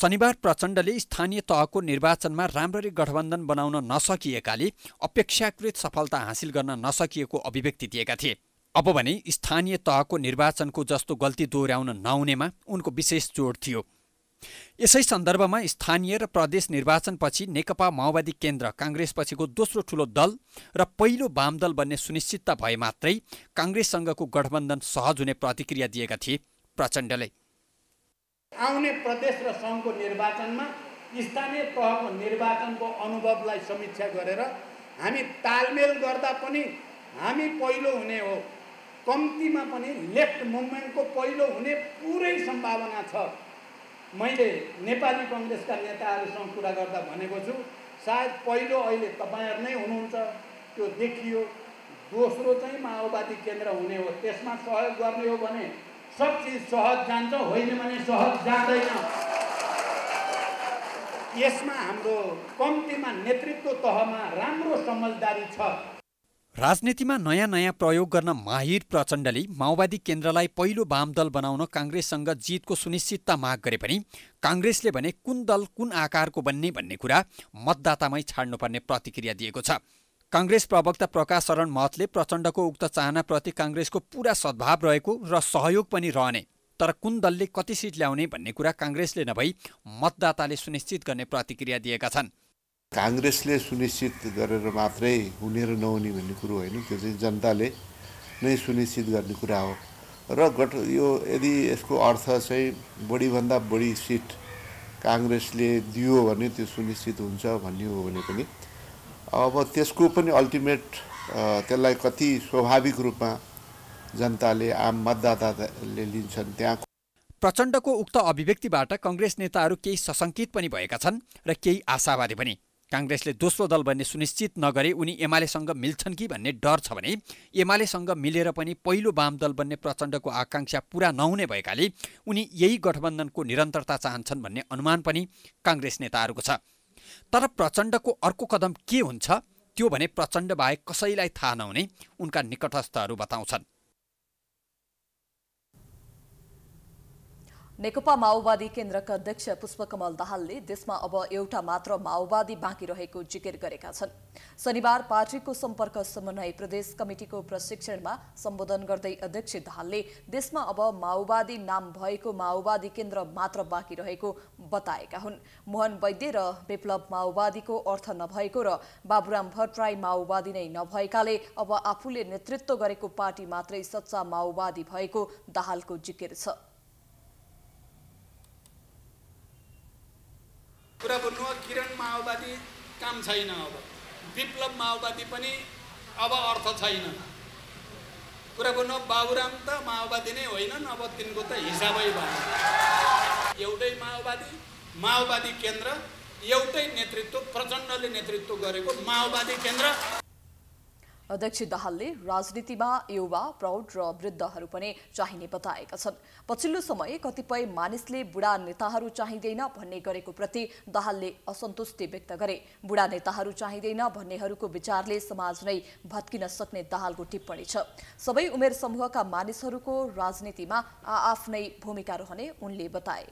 शनिबार प्रचण्डले स्थानीय तहको निर्वाचनमा राम्ररी गठबन्धन बनाउन नसकिएकाले अपेक्षाकृत सफलता हासिल गर्न नसकिएको अभिव्यक्ति दिएका थिए अब भने स्थानीय तहको निर्वाचनको जस्तो गल्ती दोहोऱ्याउन नहुनेमा उनको विशेष जोड थियो यसै सन्दर्भमा स्थानीय र प्रदेश निर्वाचनपछि नेकपा माओवादी केन्द्र काङ्ग्रेसपछिको दोस्रो ठूलो दल र पहिलो वाम दल बन्ने सुनिश्चितता भए मात्रै काङ्ग्रेससँगको गठबन्धन सहज हुने प्रतिक्रिया दिएका थिए प्रचण्डले आउने प्रदेश र सङ्घको निर्वाचनमा स्थानीय तहको निर्वाचनको अनुभवलाई समीक्षा गरेर हामी तालमेल गर्दा पनि हामी पहिलो हुने हो कम्तीमा पनि लेफ्ट मुभमेन्टको पहिलो हुने पुरै सम्भावना छ मैले नेपाली कङ्ग्रेसका नेताहरूसँग कुरा गर्दा भनेको छु सायद पहिलो अहिले तपाईँहरू नै हुनुहुन्छ त्यो देखियो दोस्रो चाहिँ माओवादी केन्द्र हुने हो त्यसमा सहयोग गर्ने हो भने सब चिज सहज जान्छ होइन भने सहज जाँदैन यसमा हाम्रो कम्तीमा नेतृत्व तहमा राम्रो समझदारी छ राजनीतिमा नयाँ नयाँ प्रयोग गर्न माहिर प्रचण्डले माओवादी केन्द्रलाई पहिलो वाम दल बनाउन काङ्ग्रेससँग जितको सुनिश्चितता माग गरे पनि काङ्ग्रेसले भने कुन दल कुन आकारको बन्ने भन्ने कुरा मतदातामै छाड्नुपर्ने प्रतिक्रिया दिएको छ काङ्ग्रेस प्रवक्ता प्रकाश शरण महतले प्रचण्डको उक्त चाहनाप्रति काङ्ग्रेसको पूरा सद्भाव रहेको र सहयोग पनि रहने तर कुन दलले कति सिट ल्याउने भन्ने कुरा काङ्ग्रेसले नभई मतदाताले सुनिश्चित गर्ने प्रतिक्रिया दिएका छन् काङ्ग्रेसले सुनिश्चित गरेर मात्रै हुने र नहुने भन्ने कुरो होइन त्यो चाहिँ जनताले नै सुनिश्चित गर्ने कुरा हो र गठ यो यदि यसको अर्थ चाहिँ बढीभन्दा बढी सिट काङ्ग्रेसले दियो भने त्यो सुनिश्चित हुन्छ भन्ने हो भने पनि अब त्यसको पनि अल्टिमेट त्यसलाई कति स्वाभाविक रूपमा जनताले आम मतदाताले लिन्छन् त्यहाँ प्रचण्डको उक्त अभिव्यक्तिबाट कङ्ग्रेस नेताहरू केही सशङ्कित पनि भएका छन् र केही आशावादी पनि काङ्ग्रेसले दोस्रो दल बन्ने सुनिश्चित नगरे उनी एमालेसँग मिल्छन् कि भन्ने डर छ भने एमालेसँग मिलेर पनि पहिलो वाम दल बन्ने प्रचण्डको आकाङ्क्षा पूरा नहुने भएकाले उनी यही गठबन्धनको निरन्तरता चाहन्छन् भन्ने अनुमान पनि काङ्ग्रेस नेताहरूको छ तर प्रचण्डको अर्को कदम के हुन्छ त्यो भने प्रचण्ड कसैलाई थाहा नहुने उनका निकटस्थहरू बताउँछन् नेकपा माओवादी केन्द्रका अध्यक्ष पुष्पकमल दाहालले देशमा अब एउटा मात्र माओवादी बाँकी रहेको जिकिर गरेका छन् शनिबार पार्टीको सम्पर्क समन्वय प्रदेश कमिटिको प्रशिक्षणमा सम्बोधन गर्दै अध्यक्ष दाहालले देशमा अब माओवादी नाम भएको माओवादी केन्द्र मात्र बाँकी रहेको बताएका हुन् मोहन वैद्य र विप्लव माओवादीको अर्थ नभएको र बाबुराम भट्टराई माओवादी नै नभएकाले अब आफूले नेतृत्व गरेको पार्टी मात्रै सच्चा माओवादी भएको दाहालको जिकिर छ कुरा भन्नु किरण माओवादी काम छैन अब विप्लव माओवादी पनि अब अर्थ छैन कुरा भन्नु बाबुराम त माओवादी नै होइनन् अब तिनको त हिसाबै भयो एउटै माओवादी माओवादी केन्द्र एउटै नेतृत्व प्रचण्डले नेतृत्व गरेको माओवादी केन्द्र अध्यक्ष दाहालले राजनीतिमा युवा प्रौढ र वृद्धहरू पनि चाहिने बताएका छन् पछिल्लो समय कतिपय मानिसले बुढा नेताहरू चाहिँदैन भन्ने गरेको प्रति दाहालले असन्तुष्टि व्यक्त गरे बुढा नेताहरू चाहिँदैन भन्नेहरूको विचारले समाज नै भत्किन सक्ने दाहालको टिप्पणी छ सबै उमेर समूहका मानिसहरूको राजनीतिमा आआफ्नै भूमिका रहने उनले बताए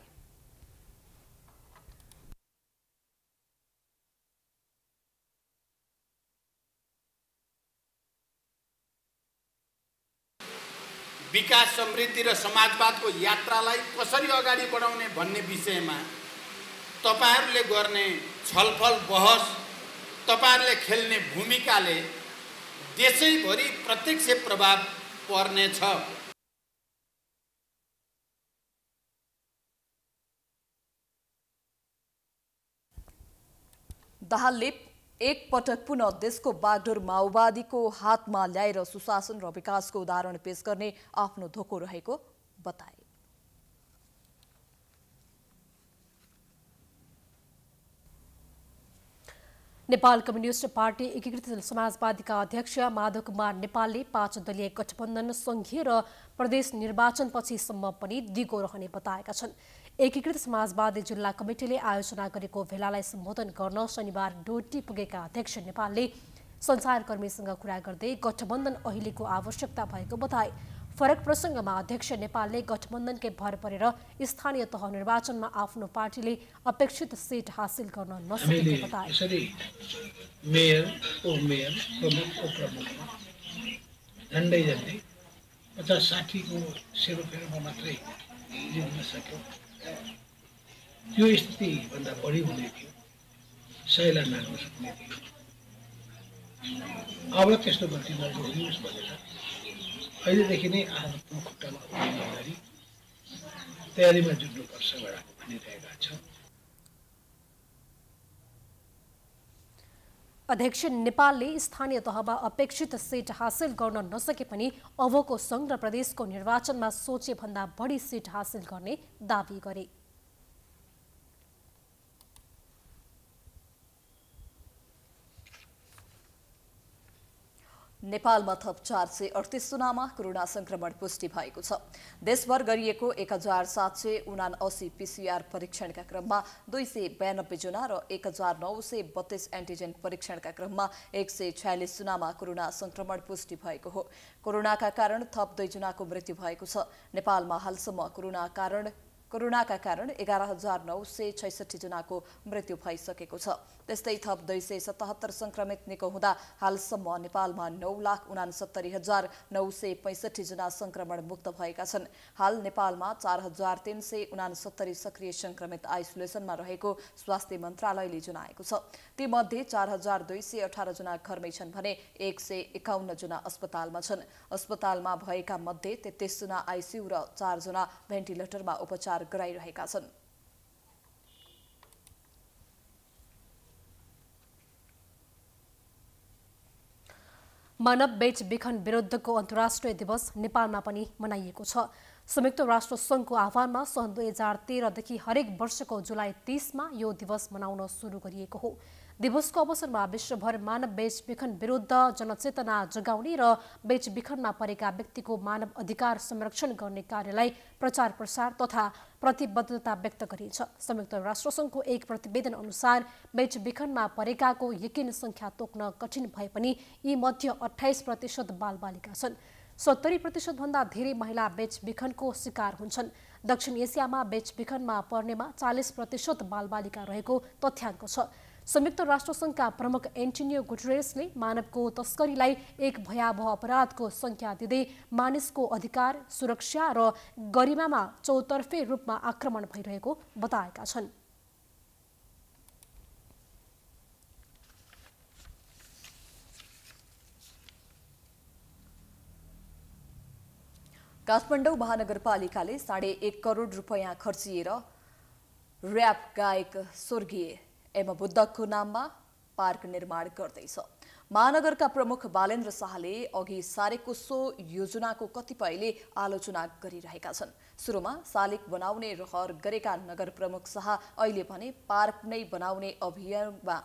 विकास समृद्धि र समाजवादको यात्रालाई कसरी अगाडि बढाउने भन्ने विषयमा तपाईँहरूले गर्ने छलफल बहस तपाईँहरूले खेल्ने भूमिकाले देशैभरि प्रत्यक्ष प्रभाव पर्नेछ दाहालले एक पटक पुनः देशको बागडोर माओवादीको हातमा ल्याएर सुशासन र विकासको उदाहरण पेश गर्ने आफ्नो धोको रहेको बताए नेपाल कम्युनिस्ट पार्टी एकीकृत समाजवादीका अध्यक्ष माधव कुमार नेपालले पाँच दलीय गठबन्धन सङ्घीय र प्रदेश निर्वाचनपछिसम्म पनि दिगो रहने बताएका छन् एकीकृत समाजवादी जिल्ला कमिटीले आयोजना गरेको भेलालाई सम्बोधन गर्न शनिबार डोटी पुगेका अध्यक्ष नेपालले संसारकर्मीसँग कुरा गर्दै गठबन्धन अहिलेको आवश्यकता भएको बताए फरक प्रसङ्गमा अध्यक्ष नेपालले गठबन्धनकै भर परेर स्थानीय तह निर्वाचनमा आफ्नो पार्टीले अपेक्षित सिट हासिल गर्न नसकेको बताए झन्डै झन्डै पचास साठीको सेरोफेरोमा मात्रै जित्न सक्यो त्यो स्थितिभन्दा बढी हुने थियो सयलाई नाग्न सक्ने थियो अब त्यस्तो गल्ती नगर्नुहोस् भनेर अहिलेदेखि नै आफ्नो खुट्टामा उभिँदाखेरि तयारीमा जुट्नुपर्छ भनेर भनिरहेका छौँ अध्यक्ष नेपालले स्थानीय तहमा अपेक्षित सिट हासिल गर्न नसके पनि अबको सङ्घ र प्रदेशको निर्वाचनमा सोचेभन्दा बढी सिट हासिल गर्ने दावी गरे नेपालमा थप चार सय अडतिस जनामा कोरोना संक्रमण पुष्टि भएको छ देशभर गरिएको एक हजार सात सय उना असी पिसिआर परीक्षणका क्रममा दुई सय बयानब्बे जना र एक हजार नौ सय बत्तीस एन्टिजेन परीक्षणका क्रममा एक सय छयालिस जनामा कोरोना संक्रमण पुष्टि भएको हो कोरोनाका कारण थप दुईजनाको मृत्यु भएको छ नेपालमा हालसम्म कोरोना कारण कोरोनाका कारण एघार हजार नौ सय छैसठी जनाको मृत्यु भइसकेको छ त्यस्तै थप दुई सय सतहत्तर सङ्क्रमित निको हुँदा हालसम्म नेपालमा नौ लाख उनासत्तरी हजार नौ सय पैँसठी जना संक्रमण मुक्त भएका छन् हाल नेपालमा चार हजार तिन सय उनासत्तरी सक्रिय संक्रमित आइसोलेसनमा रहेको स्वास्थ्य मन्त्रालयले जनाएको छ तीमध्ये चार हजार दुई सय अठारजना घरमै छन् भने एक सय एकाउन्नजना अस्पतालमा छन् अस्पतालमा भएका मध्ये तेत्तिसजना आइसियु र चारजना भेन्टिलेटरमा उपचार गराइरहेका छन् मानव बेच बिखन विरुद्धको अन्तर्राष्ट्रिय दिवस नेपालमा पनि मनाइएको छ संयुक्त राष्ट्र सङ्घको आह्वानमा सन् दुई हजार तेह्रदेखि हरेक वर्षको जुलाई तीसमा यो दिवस मनाउन सुरु गरिएको हो दिवसको अवसरमा विश्वभर मानव बेचबिखन विरुद्ध जनचेतना जगाउने र बेचबिखनमा परेका व्यक्तिको मानव अधिकार संरक्षण गर्ने कार्यलाई प्रचार प्रसार तथा प्रतिबद्धता व्यक्त गरिन्छ संयुक्त राष्ट्रसङ्घको एक प्रतिवेदन अनुसार बेचबिखनमा परेकाको यकिन सङ्ख्या तोक्न कठिन भए पनि यी मध्य अठाइस प्रतिशत बालबालिका छन् सत्तरी प्रतिशतभन्दा धेरै महिला बेचबिखनको शिकार हुन्छन् दक्षिण एसियामा बेचबिखनमा पर्नेमा चालिस प्रतिशत बालबालिका रहेको तथ्याङ्क छ संयुक्त राष्ट्रसङ्घका प्रमुख एन्टोनियो गुटरेसले मानवको तस्करीलाई एक भयावह अपराधको संख्या दिँदै मानिसको अधिकार सुरक्षा र गरिमामा चौतर्फे रूपमा आक्रमण भइरहेको बताएका छन् काठमाडौँ महानगरपालिकाले साढे एक करोड रुपियाँ खर्चिएर ऱ्याप गायक स्वर्गीय एमा बुद्धको नाममा पार्क निर्माण गर्दैछ महानगरका प्रमुख बालेन्द्र शाहले अघि सारेको सो योजनाको कतिपयले आलोचना गरिरहेका छन् सुरुमा सालिक बनाउने रहर गरेका नगर प्रमुख शाह अहिले भने पार्क नै बनाउने अभियानमा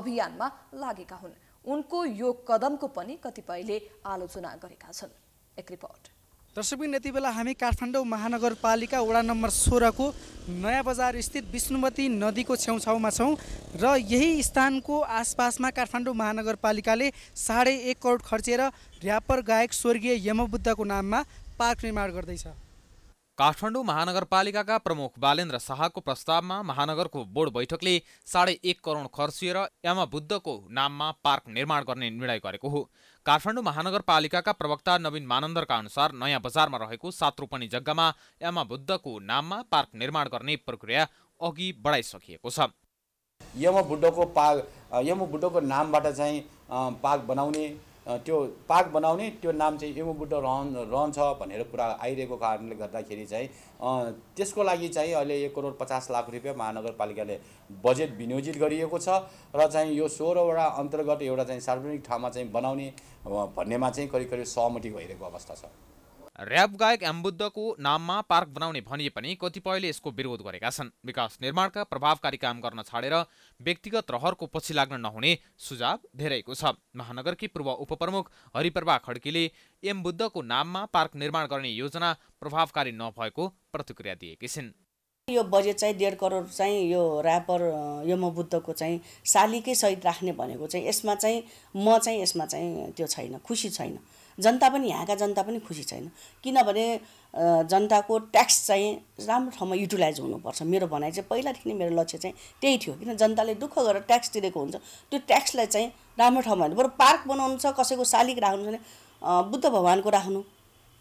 अभियानमा लागेका हुन् उनको यो कदमको पनि कतिपयले आलोचना गरेका छन् एक रिपोर्ट दर्शकबिन यति बेला हामी काठमाडौँ महानगरपालिका वडा नम्बर सोह्रको नयाँ बजार स्थित विष्णुमती नदीको छेउछाउमा छौँ र यही स्थानको आसपासमा काठमाडौँ महानगरपालिकाले साढे एक करोड खर्चेर ऱ्यापर गायक स्वर्गीय यमबुद्धको नाममा पार्क निर्माण गर्दैछ काठमाडौँ महानगरपालिकाका प्रमुख बालेन्द्र शाहको प्रस्तावमा महानगरको बोर्ड बैठकले साढे एक करोड खर्चिएर यमबुद्धको नाममा पार्क निर्माण गर्ने निर्णय गरेको हो काठमाडौँ महानगरपालिकाका प्रवक्ता नवीन मानन्दरका अनुसार नयाँ बजारमा रहेको सात रूपनी जग्गामा यामा बुद्धको नाममा पार्क निर्माण गर्ने प्रक्रिया अघि बढाइसकिएको छ यम बुद्धको पार्क यम बुद्धको नामबाट चाहिँ पार्क बनाउने त्यो पार्क बनाउने त्यो नाम चाहिँ एमोबुट रहन रहन्छ भनेर कुरा आइरहेको कारणले गर्दाखेरि चाहिँ त्यसको लागि चाहिँ अहिले एक करोड पचास लाख रुपियाँ महानगरपालिकाले बजेट विनियोजित गरिएको छ र चाहिँ यो सोह्रवटा अन्तर्गत एउटा चाहिँ सार्वजनिक ठाउँमा चाहिँ बनाउने भन्नेमा चाहिँ करिब करिब सहमति भइरहेको अवस्था छ ऱ्याप गायक एमबुद्धको नाममा पार्क बनाउने भनिए पनि कतिपयले यसको विरोध गरेका छन् विकास निर्माणका प्रभावकारी काम गर्न छाडेर व्यक्तिगत रहरको पछि लाग्न नहुने सुझाव धेरैको छ महानगरकी पूर्व उपप्रमुख हरिप्रभा खड्कीले एमबुद्धको नाममा पार्क निर्माण गर्ने योजना प्रभावकारी नभएको प्रतिक्रिया दिएकी छिन् यो बजेट चाहिँ डेढ करोड चाहिँ यो ऱ्यापर यो म बुद्धको चाहिँ शालिकै सहित राख्ने भनेको चाहिँ यसमा चाहिँ म चाहिँ यसमा चाहिँ त्यो छैन खुसी छैन जनता पनि यहाँका जनता पनि खुसी छैन किनभने जनताको ट्याक्स चाहिँ राम्रो ठाउँमा युटिलाइज हुनुपर्छ मेरो भनाइ चाहिँ पहिलादेखि नै मेरो लक्ष्य चाहिँ त्यही थियो किन जनताले दुःख गरेर ट्याक्स तिरेको हुन्छ त्यो ट्याक्सलाई चाहिँ राम्रो ठाउँमा बरु पार्क बनाउनु छ कसैको शालिक राख्नु छ भने बुद्ध भगवान्को राख्नु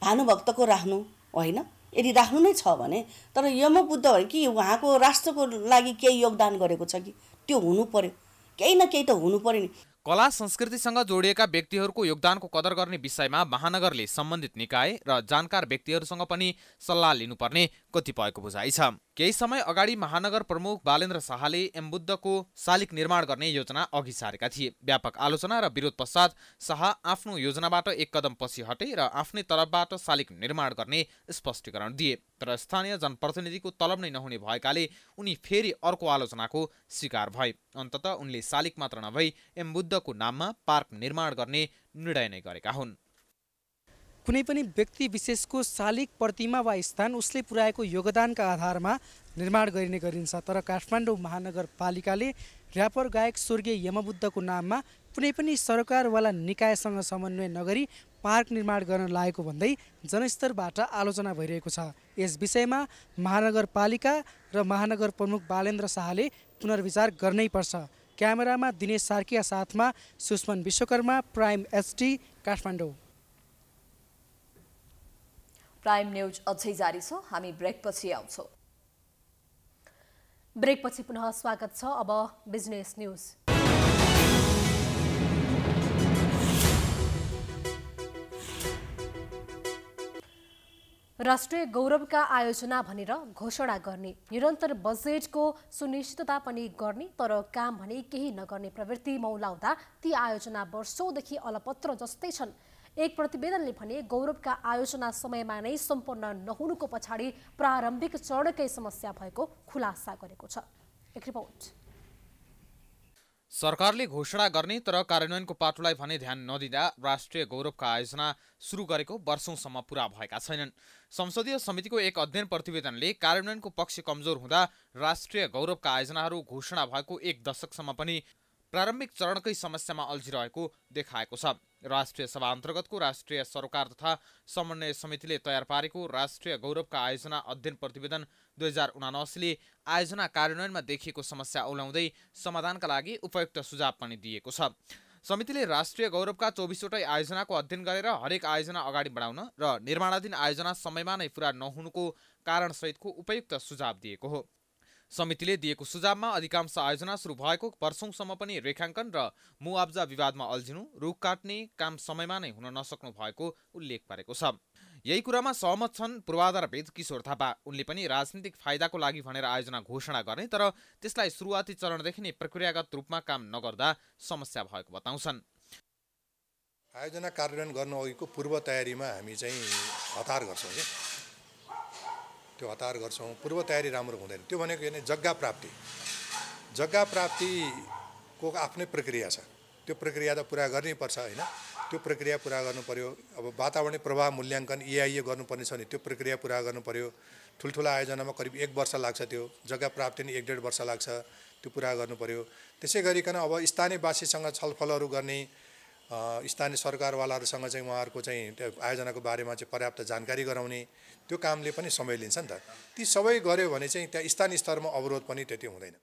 भानुभक्तको राख्नु होइन यदि राख्नु नै छ भने तर यम बुद्ध भने कि उहाँको राष्ट्रको लागि केही योगदान गरेको छ कि त्यो हुनु पर्यो केही न केही त हुनु पर्यो नि कला संस्कृतिसँग जोडिएका व्यक्तिहरूको योगदानको कदर गर्ने विषयमा महानगरले सम्बन्धित निकाय र जानकार व्यक्तिहरूसँग पनि सल्लाह लिनुपर्ने कतिपयको बुझाइ छ केही समय अगाडि महानगर प्रमुख बालेन्द्र शाहले एमबुद्धको शालिक निर्माण गर्ने योजना अघि सारेका थिए व्यापक आलोचना र विरोध पश्चात शाह आफ्नो योजनाबाट एक कदम पछि हटे र आफ्नै तलबबाट शालिक निर्माण गर्ने स्पष्टीकरण दिए तर स्थानीय जनप्रतिनिधिको तलब नै नहुने भएकाले उनी फेरि अर्को आलोचनाको शिकार भए अन्तत उनले शालिक मात्र नभई एमबुद्धको नाममा पार्क निर्माण गर्ने निर्णय नै गरेका हुन् कुनै पनि व्यक्ति विशेषको शालिक प्रतिमा वा स्थान उसले पुर्याएको योगदानका आधारमा निर्माण गरिने गरिन्छ तर काठमाडौँ महानगरपालिकाले ऱ्यापर गायक स्वर्गीय यमबुद्धको नाममा कुनै पनि सरकारवाला निकायसँग समन्वय नगरी पार्क निर्माण गर्न लागेको भन्दै जनस्तरबाट आलोचना भइरहेको छ यस विषयमा महानगरपालिका र महानगर प्रमुख बालेन्द्र शाहले पुनर्विचार गर्नै पर्छ क्यामेरामा दिनेश सार्किया साथमा Sushman Vishwakarma prime HD Kathmandu prime news अझै जारी छ हामी ब्रेकपछि आउँछौँ ब्रेकपछि पुनः स्वागत छ अब बिजनेस न्युज राष्ट्रिय गौरवका आयोजना भनेर घोषणा गर्ने निरन्तर बजेटको सुनिश्चितता पनि गर्ने तर काम भने केही नगर्ने प्रवृत्ति मौलाउँदा ती आयोजना वर्षौँदेखि अलपत्र जस्तै छन् एक प्रतिवेदनले भने गौरवका आयोजना समयमा नै सम्पन्न नहुनुको पछाडि प्रारम्भिक चरणकै समस्या भएको खुलासा गरेको छ एक रिपोर्ट सरकारले घोषणा गर्ने तर कार्यान्वयनको पाटोलाई भने ध्यान नदिँदा राष्ट्रिय गौरवका आयोजना सुरु गरेको वर्षौँसम्म पुरा भएका छैनन् संसदीय समितिको एक अध्ययन प्रतिवेदनले कार्यान्वयनको पक्ष कमजोर हुँदा राष्ट्रिय गौरवका आयोजनाहरू घोषणा भएको एक दशकसम्म पनि प्रारम्भिक चरणकै समस्यामा अल्झिरहेको देखाएको छ राष्ट्रिय सभा अन्तर्गतको राष्ट्रिय सरकार तथा समन्वय समितिले तयार पारेको राष्ट्रिय गौरवका आयोजना अध्ययन प्रतिवेदन दुई हजार उनासीले आयोजना कार्यान्वयनमा देखिएको समस्या औलाउँदै समाधानका लागि उपयुक्त सुझाव पनि दिएको छ समितिले राष्ट्रिय गौरवका चौबिसवटै आयोजनाको अध्ययन गरेर हरेक आयोजना अगाडि बढाउन र निर्माणाधीन आयोजना समयमा नै पुरा नहुनुको कारणसहितको उपयुक्त सुझाव दिएको हो समितिले दिएको सुझावमा अधिकांश आयोजना सुरु भएको वर्षौंसम्म पनि रेखाङ्कन र मुआब्जा विवादमा अल्झिनु रुख काट्ने काम समयमा नै हुन नसक्नु भएको उल्लेख पारेको छ यही कुरामा सहमत छन् पूर्वाधारविद किशोर थापा उनले पनि राजनीतिक फाइदाको लागि भनेर आयोजना घोषणा गर्ने तर त्यसलाई सुरुवाती चरणदेखि नै प्रक्रियागत रूपमा काम नगर्दा समस्या भएको बताउँछन् आयोजना कार्यान्वयन गर्न अघिको पूर्व तयारीमा हामी चाहिँ हतार गर्छौँ त्यो हतार गर्छौँ पूर्व तयारी राम्रो हुँदैन त्यो भनेको होइन जग्गा प्राप्ति जग्गा प्राप्तिको आफ्नै प्रक्रिया छ त्यो प्रक्रिया त पुरा गर्नै पर्छ होइन त्यो प्रक्रिया पुरा गर्नु पऱ्यो अब वातावरणीय प्रभाव मूल्याङ्कन इआइए गर्नुपर्ने छ भने त्यो प्रक्रिया पुरा गर्नु पऱ्यो ठुल्ठुला आयोजनामा करिब एक वर्ष लाग्छ त्यो जग्गा प्राप्ति नै एक डेढ वर्ष लाग्छ त्यो पुरा गर्नु पऱ्यो त्यसै गरिकन अब स्थानीयवासीसँग छलफलहरू गर्ने स्थानीय सरकारवालाहरूसँग चाहिँ उहाँहरूको चाहिँ आयोजनाको बारेमा चाहिँ पर्याप्त जानकारी गराउने त्यो कामले पनि समय लिन्छ नि त ती सबै गऱ्यो भने चाहिँ त्यहाँ स्थानीय स्तरमा अवरोध पनि त्यति हुँदैन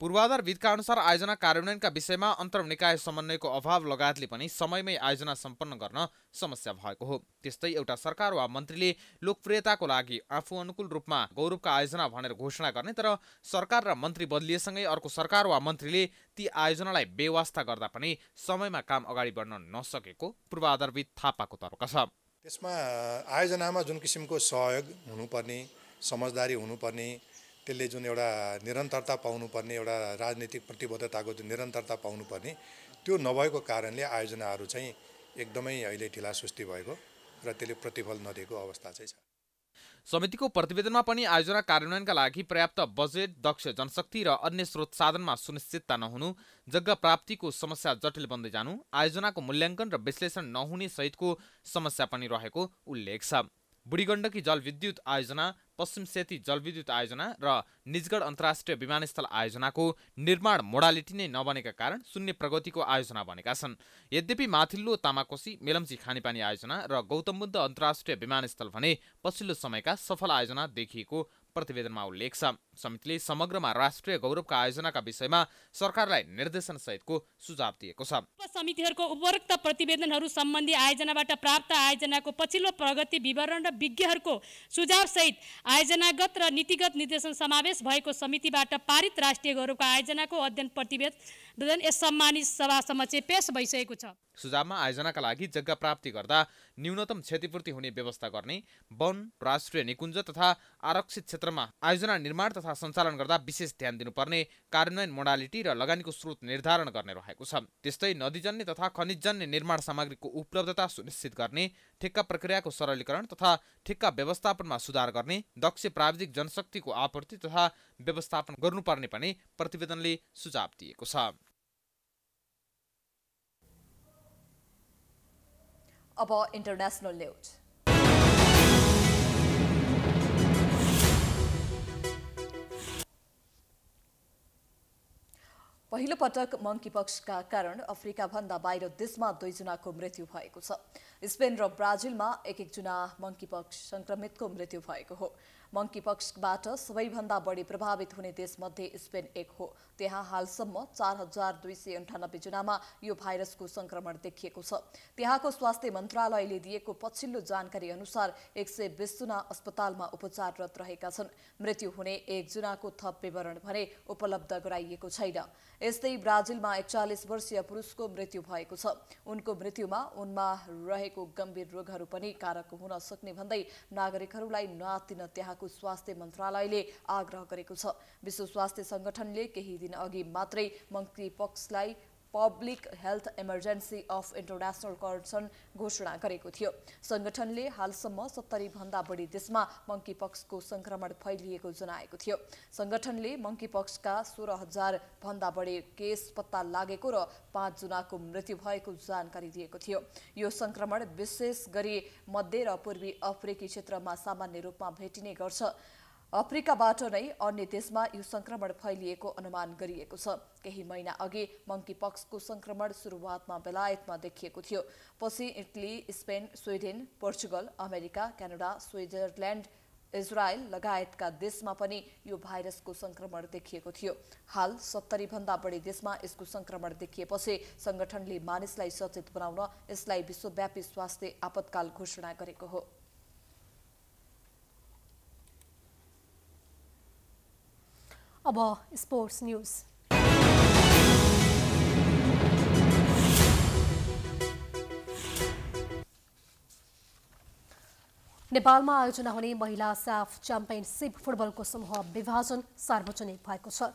पूर्वाधार विधका अनुसार आयोजना कार्यान्वयनका विषयमा अन्तरम निकाय समन्वयको अभाव लगायतले पनि समयमै आयोजना सम्पन्न गर्न समस्या भएको हो त्यस्तै एउटा सरकार वा मन्त्रीले लोकप्रियताको लागि आफू अनुकूल रूपमा गौरवका आयोजना भनेर घोषणा गर्ने तर सरकार र मन्त्री बदलिएसँगै अर्को सरकार वा मन्त्रीले ती आयोजनालाई व्यवस्था गर्दा पनि समयमा काम अगाडि बढ्न नसकेको पूर्वाधारविद थापाको तर्क छ त्यसमा आयोजनामा जुन किसिमको सहयोग हुनुपर्ने समझदारी हुनुपर्ने त्यसले जुन एउटा निरन्तरता पाउनुपर्ने एउटा राजनीतिक प्रतिबद्धताको जुन निरन्तरता पाउनुपर्ने त्यो नभएको कारणले आयोजनाहरू चाहिँ एकदमै अहिले ढिलासुस्ती सुस्ती भएको र त्यसले प्रतिफल नदिएको अवस्था चाहिँ छ समितिको प्रतिवेदनमा पनि आयोजना कार्यान्वयनका लागि पर्याप्त बजेट दक्ष जनशक्ति र अन्य स्रोत साधनमा सुनिश्चितता नहुनु जग्गा प्राप्तिको समस्या जटिल बन्दै जानु आयोजनाको मूल्याङ्कन र विश्लेषण नहुने सहितको समस्या पनि रहेको उल्लेख छ बुढीगण्डकी जलविद्युत आयोजना पश्चिम सेती जलविद्युत आयोजना र निजगढ अन्तर्राष्ट्रिय विमानस्थल आयोजनाको निर्माण मोडालिटी नै नबनेका कारण शून्य प्रगतिको आयोजना बनेका छन् यद्यपि माथिल्लो तामाकोसी मेलम्ची खानेपानी आयोजना र गौतम बुद्ध अन्तर्राष्ट्रिय विमानस्थल भने पछिल्लो समयका सफल आयोजना देखिएको प्रतिवेदनमा उल्लेख छ समितिले समग्रमा राष्ट्रिय गौरवका आयोजनाका विषयमा सरकारलाई निर्देशन सहितको सुझाव दिएको छ समितिहरूको उपरोक्त प्रतिवेदनहरू सम्बन्धी आयोजनाबाट प्राप्त आयोजनाको पछिल्लो प्रगति विवरण र विज्ञहरूको सहित आयोजनागत र नीतिगत निर्देशन समावेश भएको समितिबाट पारित राष्ट्रिय गौरवका आयोजनाको अध्ययन प्रतिवेदन यस सम्मानित सभा समक्ष पेश भइसकेको छ सुझावमा आयोजनाका लागि जग्गा प्राप्ति गर्दा न्यूनतम क्षतिपूर्ति हुने व्यवस्था गर्ने वन राष्ट्रिय निकुञ्ज तथा आरक्षित क्षेत्रमा आयोजना निर्माण तथा तथा सञ्चालन गर्दा विशेष ध्यान दिनुपर्ने कार्यान्वयन मोडालिटी र लगानीको स्रोत निर्धारण गर्ने रहेको छ त्यस्तै नदीजन्य तथा खनिजन्य निर्माण सामग्रीको उपलब्धता सुनिश्चित गर्ने ठेक्का प्रक्रियाको सरलीकरण तथा ठेक्का व्यवस्थापनमा सुधार गर्ने दक्ष प्राविधिक जनशक्तिको आपूर्ति तथा व्यवस्थापन गर्नुपर्ने पनि प्रतिवेदनले सुझाव दिएको छ अब इन्टरनेसनल न्युज पहिलो पटक मङ्की कारण अफ्रिकाभन्दा बाहिर देशमा दुईजनाको मृत्यु भएको छ स्पेन र ब्राजिलमा एक एकजना मङ्की संक्रमितको संक्रमितको मृत्यु भएको हो मङ्कीपक्सबाट सबैभन्दा बढी प्रभावित हुने देशमध्ये स्पेन एक हो त्यहाँ हालसम्म चार हजार दुई सय अन्ठानब्बे जनामा यो भाइरसको संक्रमण देखिएको छ त्यहाँको स्वास्थ्य मन्त्रालयले दिएको पछिल्लो जानकारी अनुसार एक सय बिसजना अस्पतालमा उपचाररत रहेका छन् मृत्यु हुने एकजनाको थप विवरण भने उपलब्ध गराइएको छैन यस्तै ब्राजिलमा एकचालिस वर्षीय पुरुषको मृत्यु भएको छ उनको मृत्युमा उनमा रहेको गम्भीर रोगहरू पनि कारक हुन सक्ने भन्दै नागरिकहरूलाई नआतिन त्यहाँ रहेको स्वास्थ्य मन्त्रालयले आग्रह गरेको छ विश्व स्वास्थ्य सङ्गठनले केही दिन अघि मात्रै मन्त्री पक्सलाई public health emergency of international concern घोषणा गरेको थियो सङ्गठनले हालसम्म सत्तरी भन्दा बढी देशमा मङ्की पक्सको सङ्क्रमण फैलिएको जनाएको थियो सङ्गठनले मङ्की पक्सका सोह्र हजार भन्दा बढी केस पत्ता लागेको र पाँचजनाको मृत्यु भएको जानकारी दिएको थियो यो सङ्क्रमण विशेष गरी मध्य र पूर्वी अफ्रिकी क्षेत्रमा सामान्य रूपमा भेटिने गर्छ अफ्रिकाबाट नै अन्य देशमा यो सङ्क्रमण फैलिएको अनुमान गरिएको छ केही महिना अघि मङ्की पक्सको सङ्क्रमण सुरुवातमा बेलायतमा देखिएको थियो पछि Italy Spain Sweden Portugal America Canada Switzerland Israel लगायतका देशमा पनि यो भाइरसको सङ्क्रमण देखिएको थियो हाल भन्दा बढी देशमा यसको सङ्क्रमण देखिएपछि संगठनले मानिसलाई सचेत बनाउन यसलाई विश्वव्यापी स्वास्थ्य आपतकाल घोषणा गरेको हो अब स्पोर्ट्स न्युज नेपालमा आयोजना हुने महिला साफ च्याम्पियनसिप फुटबलको समूह विभाजन सार्वजनिक भएको छ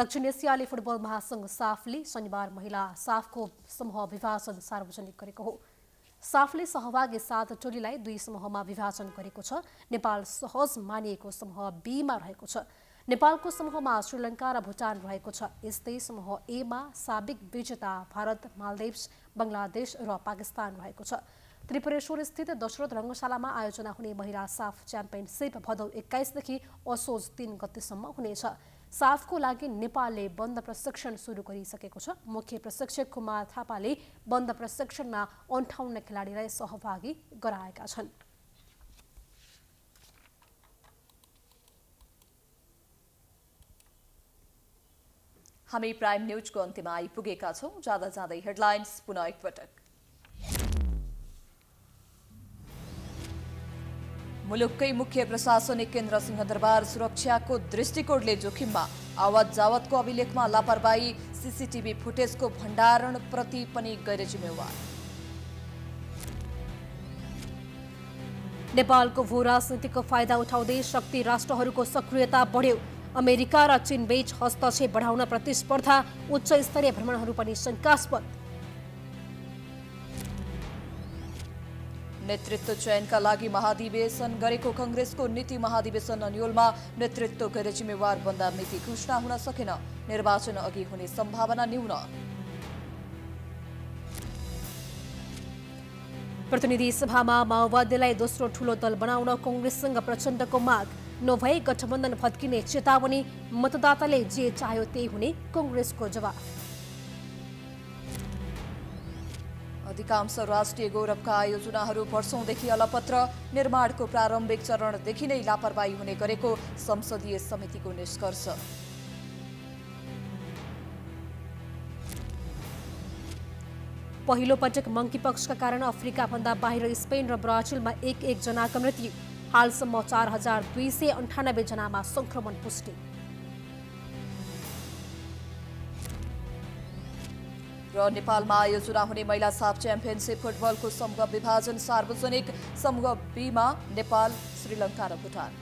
दक्षिण एसियाली फुटबल महासङ्घ साफले शनिबार महिला साफको समूह विभाजन सार्वजनिक गरेको हो साफले सहभागी सात टोलीलाई दुई समूहमा विभाजन गरेको छ नेपाल सहज मानिएको समूह बीमा रहेको छ नेपालको समूहमा श्रीलङ्का र भुटान रहेको छ यस्तै समूह एमा साबिक विजेता भारत मालदिव्स बङ्गलादेश र पाकिस्तान रहेको छ त्रिपुरेश्वर स्थित दशरथ रङ्गशालामा आयोजना हुने महिला साफ च्याम्पियनसिप भदौ एक्काइसदेखि असोज तिन गतिसम्म हुनेछ साफको लागि नेपालले बन्द प्रशिक्षण सुरु गरिसकेको छ मुख्य प्रशिक्षक कुमार थापाले बन्द प्रशिक्षणमा अन्ठाउन्न खेलाडीलाई सहभागी गराएका छन् हामी प्राइम न्युजको अन्त्यमा आइपुगेका छौँ जाँदा जाँदै हेडलाइन्स पुनः एकपटक मुलुककै मुख्य प्रशासनिक केन्द्र सिंहदरबार सुरक्षाको दृष्टिकोणले जोखिममा आवाज जावतको अभिलेखमा लापरवाही सिसिटिभी फुटेजको भण्डारण प्रति पनि गैर जिम्मेवार नेपालको भू राजनीतिको फाइदा उठाउँदै शक्ति राष्ट्रहरूको सक्रियता बढ्यो अमेरिका र चीनबीच हस्तक्षेप बढाउन प्रतिस्पर्धा उच्च स्तरीय भ्रमणहरू पनि शङ्कास्पद नेतृत्व चयनका लागि महाधिवेशन गरेको कङ्ग्रेसको नीति महाधिवेशन अन्यलमा गरे जिम्मेवार बन्दा मिति घोषणा हुन सकेन निर्वाचन अघि हुने सम्भावना न्यून प्रतिनिधि सभामा माओवादीलाई दोस्रो ठूलो दल बनाउन कङ्ग्रेससँग प्रचण्डको माग नभए गठबन्धन फत्किने चेतावनी मतदाताले जे चाह्यो त्यही हुने कङ्ग्रेसको जवाब अधिकांश राष्ट्रिय गौरवका आयोजनाहरू वर्षौंदेखि अलपत्र निर्माणको प्रारम्भिक चरणदेखि नै लापरवाही हुने गरेको संसदीय समितिको निष्कर्ष पहिलो पटक मङ्की पक्षका कारण अफ्रिकाभन्दा बाहिर स्पेन र ब्राजिलमा एक एकजनाको मृत्यु हालसम्म चार हजार दुई सय अन्ठानब्बे जनामा संक्रमण पुष्टि र नेपालमा आयोजना हुने महिला साफ च्याम्पियनसिप फुटबलको समूह विभाजन सार्वजनिक समूह बीमा नेपाल श्रीलङ्का र भुटान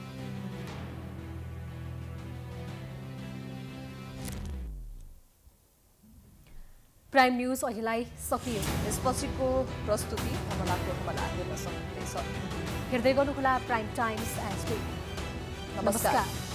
प्राइम न्यूज अहिलेलाई सकियो यसपछिको प्रस्तुति हमलाको हमला हेर्न सक्नुहुनेछ हृदय गोनुकुला प्राइम टाइम्स एंड नमस्कार